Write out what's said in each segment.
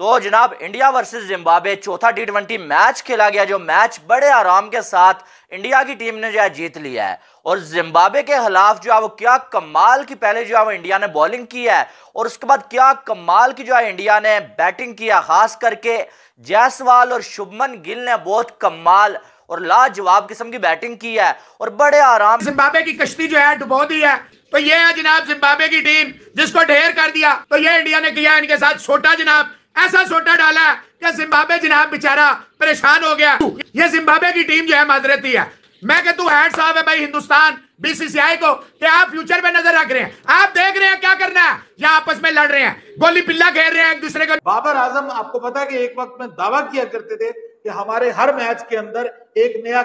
तो जनाब India versus Zimbabwe चौथा टी ट्वेंटी मैच खेला गया जो मैच बड़े आराम के साथ इंडिया की टीम ने जो है जीत लिया है और जिम्बाब्वे के खिलाफ जो है वो क्या कमाल की पहले जो है वो इंडिया ने बॉलिंग की है और उसके बाद क्या कमाल की जो है इंडिया ने बैटिंग किया खास करके जयसवाल और शुभमन गिल ने बहुत कमाल और लाजवाब किस्म की बैटिंग की है और बड़े आराम जिम्बाबे की कश्ती जो है डुबो दी है तो ये है जनाब जिम्बाब्वे की टीम जिसको ढेर कर दिया तो ये इंडिया ने किया इनके साथ छोटा जनाब ऐसा सोटा डाला कि जिम्बाबे जनाब बेचारा परेशान हो गया ये जिम्बाबे की टीम जो है माजरती है मैं कह तू हेड साहब है भाई हिंदुस्तान बीसीसीआई को कि आप फ्यूचर में नजर रख रहे हैं आप देख रहे हैं क्या करना है या आपस में लड़ रहे हैं गोली पिल्ला खेल रहे हैं एक दूसरे को बाबर आजम आपको पता है कि एक वक्त में दावा किया करते थे कि हमारे हर मैच के अंदर एक नया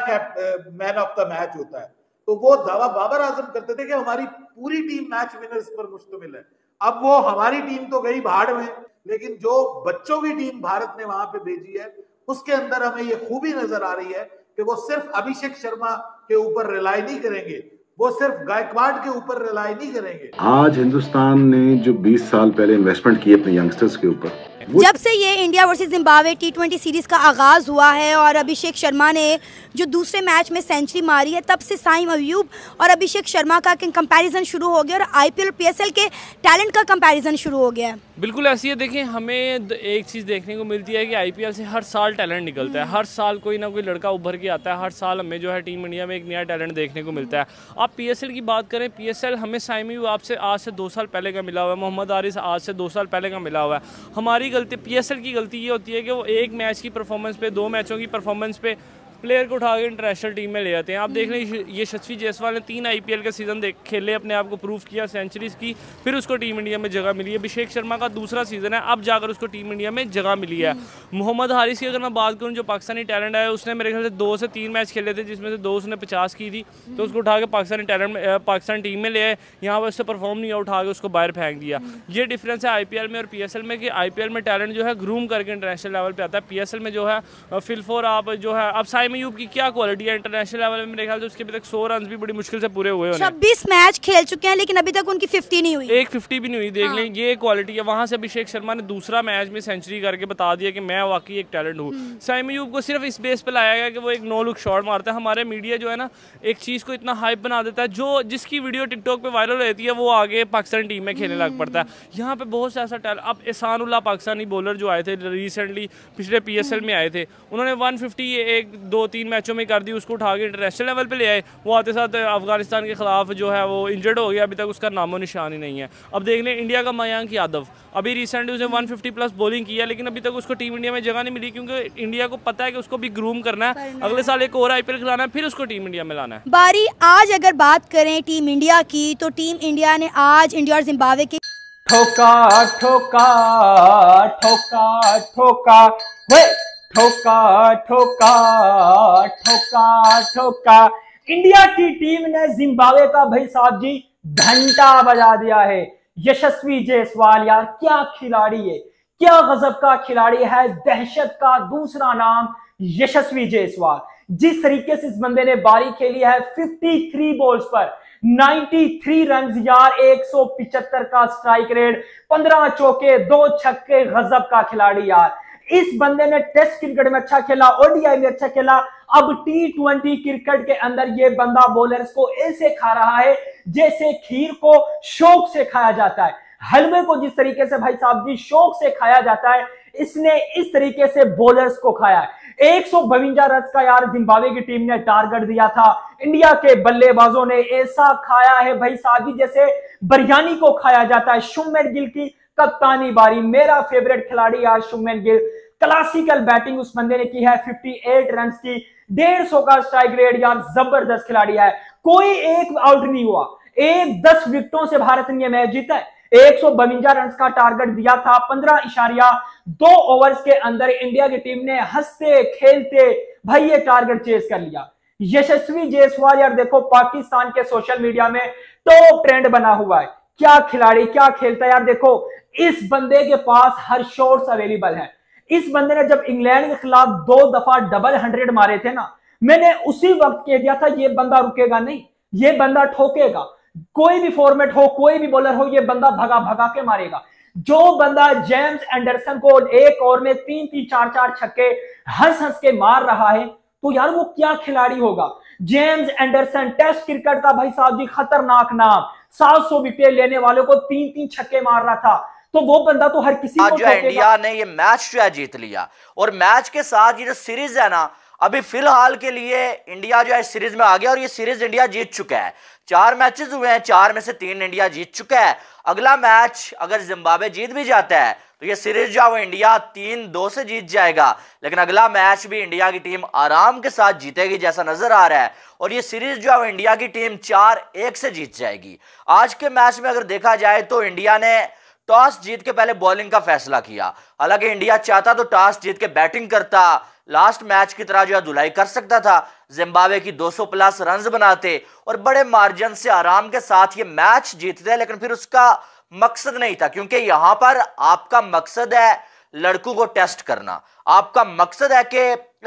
मैन ऑफ द मैच होता है तो वो दावा बाबर आजम करते थे कि हमारी पूरी टीम मैच विनर्स पर मुश्तमिल है अब वो हमारी टीम तो गई भाड़ में लेकिन जो बच्चों की टीम भारत ने वहां पे भेजी है उसके अंदर हमें ये खूबी नजर आ रही है कि वो सिर्फ अभिषेक शर्मा के ऊपर रिलाय नहीं करेंगे वो सिर्फ गायकवाड़ के ऊपर रिलाय नहीं करेंगे आज हिंदुस्तान ने जो 20 साल पहले इन्वेस्टमेंट की अपने यंगस्टर्स के ऊपर जब से ये India versus Zimbabwe T twenty series का आगाज़ हुआ है और अभिषेक शर्मा ने जो दूसरे मैच में सेंचुरी मारी है तब से साइम अयूब और अभिषेक शर्मा का कंपैरिजन शुरू हो गया और आईपीएल पीएसएल के टैलेंट का कंपैरिजन शुरू हो गया है बिल्कुल ऐसी है देखिए हमें एक चीज़ देखने को मिलती है कि आईपीएल से हर साल टैलेंट निकलता है हम्म। हर साल कोई ना कोई लड़का उभर के आता है हर साल हमें जो है टीम इंडिया में एक नया टैलेंट देखने को मिलता है आप पी की बात करें पी हमें साइम अयूब आपसे आज से दो साल पहले का मिला हुआ है मोहम्मद आरिस आज से दो साल पहले का मिला हुआ है हमारी गलती पीएसएल की गलती ये होती है कि वो एक मैच की परफॉर्मेंस पे दो मैचों की परफॉर्मेंस पे प्लेयर को उठा के इंटरनेशनल टीम में ले जाते हैं आप देख लें ये शशवी जायसवाल ने तीन आईपीएल के सीज़न देख खेले अपने आप को प्रूव किया सेंचुरीज की फिर उसको टीम इंडिया में जगह मिली है अभिषेक शर्मा का दूसरा सीज़न है अब जाकर उसको टीम इंडिया में जगह मिली है मोहम्मद हारिस की अगर मैं बात करूँ जो पाकिस्तानी टैलेंट है उसने मेरे ख्याल से दो से तीन मैच खेले थे जिसमें से दो उसने पचास की थी तो उसको उठा के पाकिस्तानी टैलेंट पाकिस्तान टीम में ले आए यहाँ पर उससे परफॉर्म नहीं हुआ उठा के उसको बाहर फेंक दिया ये डिफरेंस है एल में और एल में कि एल में टैलेंट जो है ग्रूम करके इंटरनेशनल लेवल पर आता है एल में जो है फिलफोर आप जो है अब साइम एम यूब की क्या क्वालिटी है इंटरनेशनल लेवल में मेरे ख्याल से उसके अभी तक सौ रन भी बड़ी मुश्किल से पूरे हुए छब्बीस मैच खेल चुके हैं लेकिन अभी तक उनकी फिफ्टी नहीं हुई एक फिफ्टी भी नहीं हुई देख हाँ। लें ये क्वालिटी है वहाँ से अभिषेक शर्मा ने दूसरा मैच में सेंचुरी करके बता दिया कि मैं वाकई एक टैलेंट हूँ सैम हम्म। यूब को सिर्फ इस बेस पर लाया गया कि वो एक नो लुक शॉट मारता है हमारे मीडिया जो है ना एक चीज़ को इतना हाइप बना देता है जो जिसकी वीडियो टिकटॉक पे वायरल रहती है वो आगे पाकिस्तान टीम में खेलने लग पड़ता है हम्म। यहाँ पे बहुत सा ऐसा टैलेंट अब एहसानुल्ला पाकिस्तानी बॉलर जो आए थे रिसेंटली पिछले पी में आए थे उन्होंने वन एक दो तीन मैचों में कर दी उसको उठा के इंटरनेशनल लेवल पर ले आए वो आते साथ अफगानिस्तान के खिलाफ जो है वो इंजर्ड हो गया अभी तक उसका नामो निशान ही नहीं है अब देख लें इंडिया का मयांक यादव अभी रिसेंटली उसने 150 प्लस बॉलिंग की है लेकिन अभी तक उसको टीम इंडिया में जगह नहीं मिली क्योंकि इंडिया को पता है कि उसको भी ग्रूम करना है अगले साल एक और आईपीएल खिलाना है फिर उसको टीम इंडिया में लाना है बारी आज अगर बात करें टीम इंडिया की तो टीम इंडिया ने आज इंडिया और जिम्बावे के ठोका ठोका ठोका ठोका ठोका ठोका ठोका ठोका इंडिया की टीम ने जिम्बावे का भाई साहब जी घंटा बजा दिया है यशस्वी जयसवाल यार क्या खिलाड़ी है क्या गजब का खिलाड़ी है दहशत का दूसरा नाम यशस्वी जयसवाल जिस तरीके से इस बंदे ने बारी खेली है 53 बॉल्स पर 93 रन यार 175 का स्ट्राइक रेट 15 चौके दो छक्के गजब का खिलाड़ी यार इस बंदे ने टेस्ट क्रिकेट में अच्छा खेला ओडीआई में अच्छा खेला अब टी ट्वेंटी क्रिकेट के अंदर ये बंदा बॉलर्स को ऐसे खा रहा है जैसे खीर को शौक से खाया जाता है हलवे को जिस तरीके से भाई साहब जी शौक से खाया जाता है इसने इस तरीके से बॉलर्स को खाया है एक रन का यार जिम्बावे की टीम ने टारगेट दिया था इंडिया के बल्लेबाजों ने ऐसा खाया है भाई साहब जी जैसे बरियानी को खाया जाता है शुमेर गिल की कप्तानी बारी मेरा फेवरेट खिलाड़ी आज शुभमन गिल क्लासिकल बैटिंग उस बंदे ने की है 58 रन की डेढ़ सौ का स्ट्राइक रेट यार जबरदस्त खिलाड़ी है कोई एक आउट नहीं हुआ एक दस विकेटों से भारत ने यह मैच जीता है एक रन का टारगेट दिया था पंद्रह इशारिया दो ओवर्स के अंदर इंडिया की टीम ने हंसते खेलते भाई ये टारगेट चेस कर लिया यशस्वी जयसवाल यार देखो पाकिस्तान के सोशल मीडिया में टॉप ट्रेंड बना हुआ है क्या खिलाड़ी क्या खेलता है यार देखो इस बंदे के पास हर शॉट्स अवेलेबल है इस बंदे ने जब इंग्लैंड के खिलाफ दो दफा डबल हंड्रेड मारे थे ना मैंने उसी वक्त कह दिया था ये बंदा रुकेगा नहीं ये बंदा ठोकेगा कोई भी फॉर्मेट हो कोई भी बॉलर हो ये बंदा भगा भगा के मारेगा जो बंदा जेम्स एंडरसन को एक ओवर में तीन तीन चार चार छक्के हंस हंस के मार रहा है तो यार वो क्या खिलाड़ी होगा जेम्स एंडरसन टेस्ट क्रिकेट का भाई साहब जी खतरनाक नाम सात सौ लेने वालों को तीन तीन छक्के मार रहा था तो वो बंदा तो हर किसी को जो इंडिया ने ये मैच जो है जीत लिया और मैच के साथ ये जो सीरीज है ना अभी फिलहाल के लिए इंडिया जो है सीरीज में आ गया और ये सीरीज इंडिया जीत चुका है चार मैचेस हुए हैं चार में से तीन इंडिया जीत चुका है अगला मैच अगर जिम्बाब्वे जीत भी जाता है तो ये सीरीज जो है वो इंडिया तीन दो से जीत जाएगा लेकिन अगला मैच भी इंडिया की टीम आराम के साथ जीतेगी जैसा नजर आ रहा है और ये सीरीज जो है वो इंडिया की टीम चार एक से जीत जाएगी आज के मैच में अगर देखा जाए तो इंडिया ने टॉस जीत के पहले बॉलिंग का फैसला किया हालांकि इंडिया चाहता तो टॉस जीत के बैटिंग करता लास्ट मैच की तरह जो है धुलाई कर सकता था जिम्बाब्वे की 200 प्लस रन बनाते और बड़े मार्जिन से आराम के साथ ये मैच जीतते लेकिन फिर उसका मकसद नहीं था क्योंकि यहां पर आपका मकसद है लड़कों को टेस्ट करना आपका मकसद है कि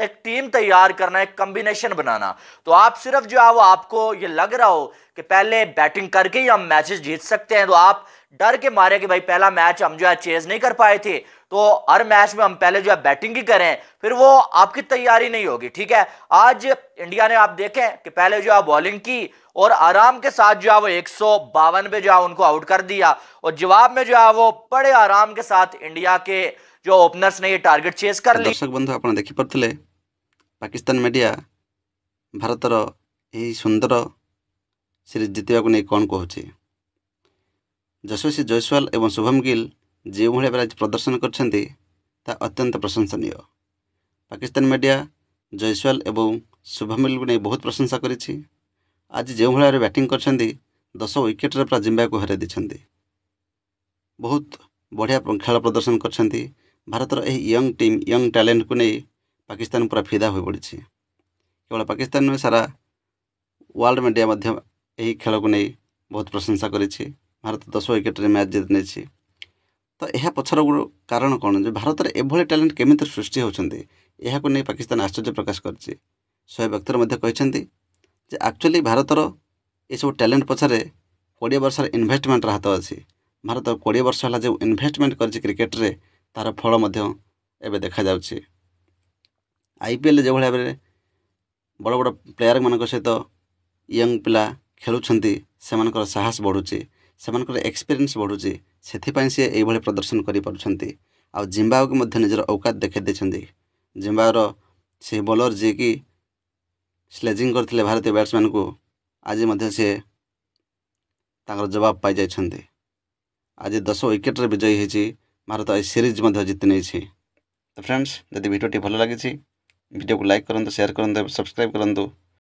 एक टीम तैयार करना एक कम्बिनेशन बनाना तो आप सिर्फ जो है वो आपको ये लग रहा हो कि पहले बैटिंग करके ही हम मैचेस जीत सकते हैं तो आप डर के मारे कि भाई पहला मैच हम जो है चेज नहीं कर पाए थे तो हर मैच में हम पहले जो है बैटिंग ही करें फिर वो आपकी तैयारी नहीं होगी ठीक है आज इंडिया ने आप देखें कि पहले जो है बॉलिंग की और आराम के साथ जो है वो एक पे जो है उनको आउट कर दिया और जवाब में जो है वो बड़े आराम के साथ इंडिया के जो ओपनर्स ने ये टारगेट चेज कर तो लिया दर्शक बंधु आप देखिपारे पाकिस्तान मीडिया ଭାରତର सुंदर सीरीज जितने को नहीं कौन कहे ଯଶସ୍ୱୀ ଜୟସ୍ୱାଲ ଏବଂ ଶୁଭମ ଗିଲ୍ ଯେଉଁଭଳି ଭାବରେ ପ୍ରଦର୍ଶନ କରିଛନ୍ତି ତାହା ଅତ୍ୟନ୍ତ ପ୍ରଶଂସନୀୟ ପାକିସ୍ତାନ ମିଡ଼ିଆ ଜୟସ୍ୱାଲ ଏବଂ ଶୁଭମ ଗିଲ୍କୁ ନେଇ ବହୁତ ପ୍ରଶଂସା କରିଛି ଆଜି ଯେଉଁଭଳି ଭାବରେ ବ୍ୟାଟିଂ କରିଛନ୍ତି ଦଶ ୱିକେଟ୍ରେ ପୁରା ଜିମ୍ବାକୁ ହରାଇ ଦେଇଛନ୍ତି ବହୁତ ବଢ଼ିଆ ଖେଳ ପ୍ରଦର୍ଶନ କରିଛନ୍ତି ଭାରତର ଏହି ୟଙ୍ଗ ଟିମ୍ ୟଙ୍ଗ ଟ୍ୟାଲେଣ୍ଟକୁ ନେଇ ପାକିସ୍ତାନ ପୁରା ଫିଦା ହୋଇପଡ଼ିଛି କେବଳ ପାକିସ୍ତାନ ନୁହେଁ ସାରା ୱାର୍ଲଡ଼ ମିଡ଼ିଆ ମଧ୍ୟ ଏହି ଖେଳକୁ ନେଇ ବହୁତ ପ୍ରଶଂସା କରିଛି ଭାରତ ଦଶ ୱିକେଟ୍ରେ ମ୍ୟାଚ୍ ଜିତି ନେଇଛି ତ ଏହା ପଛର କାରଣ କ'ଣ ଯେ ଭାରତରେ ଏଭଳି ଟ୍ୟାଲେଣ୍ଟ କେମିତି ସୃଷ୍ଟି ହେଉଛନ୍ତି ଏହାକୁ ନେଇ ପାକିସ୍ତାନ ଆଶ୍ଚର୍ଯ୍ୟ ପ୍ରକାଶ କରିଛି ଶହେ ବ୍ୟକ୍ତିରେ ମଧ୍ୟ କହିଛନ୍ତି ଯେ ଆକ୍ଚୁଆଲି ଭାରତର ଏସବୁ ଟ୍ୟାଲେଣ୍ଟ ପଛରେ କୋଡ଼ିଏ ବର୍ଷର ଇନଭେଷ୍ଟମେଣ୍ଟର ହାତ ଅଛି ଭାରତ କୋଡ଼ିଏ ବର୍ଷ ହେଲା ଯେଉଁ ଇନଭେଷ୍ଟମେଣ୍ଟ କରିଛି କ୍ରିକେଟରେ ତା'ର ଫଳ ମଧ୍ୟ ଏବେ ଦେଖାଯାଉଛି ଆଇ ପି ଏଲ୍ ଯେଉଁଭଳି ଭାବରେ ବଡ଼ ବଡ଼ ପ୍ଲେୟାରମାନଙ୍କ ସହିତ ୟଙ୍ଗ ପିଲା ଖେଳୁଛନ୍ତି ସେମାନଙ୍କର ସାହସ ବଢ଼ୁଛି सेक्सपीरियंस बढ़ुचे से यह प्रदर्शन करिम्बाओ को औकात देखाई जिम्बावर से बोलर जी की स्लेजिंग करते भारतीय बैट्समैन को आज सीता जवाब पाई आज दस विकेट विजयी हो भारत सीरीज जीति नहीं तो फ्रेंड्स जदि भिडटे भल लगी भिड को लाइक करूँ सेयार करूँ सब्सक्राइब करूँ